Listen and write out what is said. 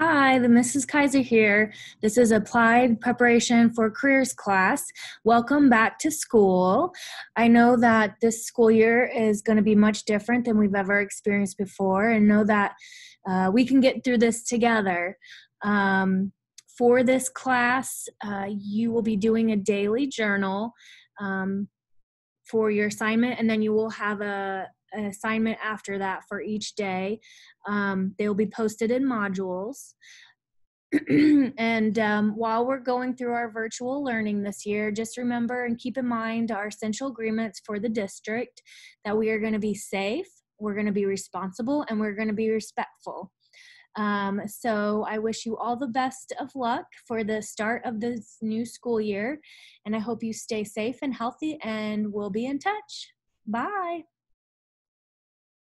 Hi, the Mrs. Kaiser here. This is Applied Preparation for Careers class. Welcome back to school. I know that this school year is going to be much different than we've ever experienced before, and know that uh, we can get through this together. Um, for this class, uh, you will be doing a daily journal um, for your assignment, and then you will have a an assignment after that for each day. Um, they will be posted in modules. and um, while we're going through our virtual learning this year, just remember and keep in mind our essential agreements for the district that we are going to be safe, we're going to be responsible, and we're going to be respectful. Um, so I wish you all the best of luck for the start of this new school year, and I hope you stay safe and healthy, and we'll be in touch. Bye.